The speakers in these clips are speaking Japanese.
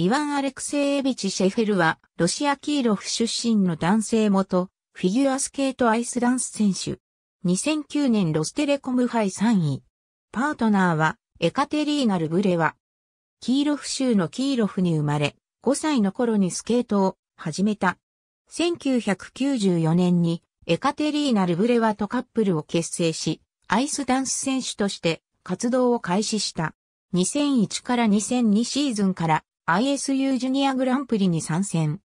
イワン・アレクセイエビチ・シェフェルは、ロシア・キーロフ出身の男性元、フィギュアスケートアイスダンス選手。2009年ロステレコム杯3位。パートナーは、エカテリーナ・ルブレワ。キーロフ州のキーロフに生まれ、5歳の頃にスケートを始めた。1994年にエカテリーナ・ルブレワとカップルを結成し、アイスダンス選手として活動を開始した。2001から2002シーズンから ISU ジュニアグランプリに参戦。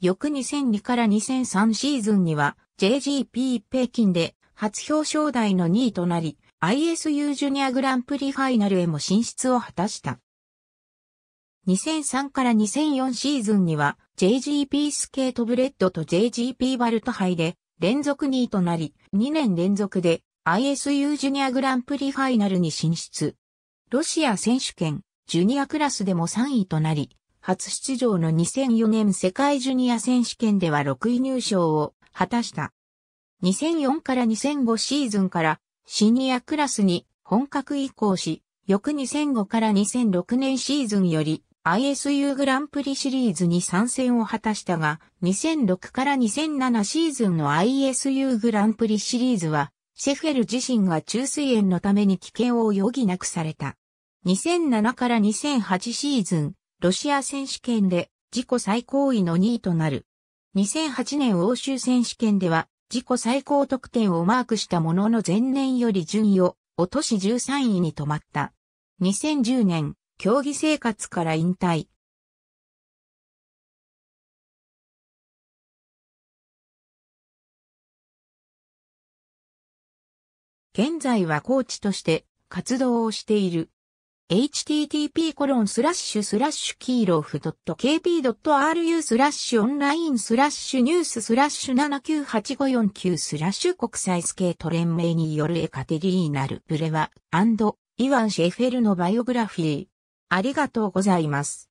翌2002から2003シーズンには JGP 北京で初表彰台の2位となり、ISU ジュニアグランプリファイナルへも進出を果たした。2003から2004シーズンには JGP スケートブレッドと JGP バルト杯で連続2位となり、2年連続で ISU ジュニアグランプリファイナルに進出。ロシア選手権、ジュニアクラスでも3位となり、初出場の2004年世界ジュニア選手権では6位入賞を果たした。2004から2005シーズンからシニアクラスに本格移行し、翌2005から2006年シーズンより ISU グランプリシリーズに参戦を果たしたが、2006から2007シーズンの ISU グランプリシリーズは、シェフェル自身が中水炎のために危険を余儀なくされた。2007から2008シーズン、ロシア選手権で自己最高位の2位となる。2008年欧州選手権では自己最高得点をマークしたものの前年より順位を落とし13位に止まった。2010年、競技生活から引退。現在はコーチとして活動をしている。http コロンスラッシュスラッシュキーロフ .kp.ru スラッシュオンラインスラッシュニューススラッシュ798549スラッシュ国際スケート連盟によるエカテリーナル・ブレワイワン・シェフェルのバイオグラフィー。ありがとうございます。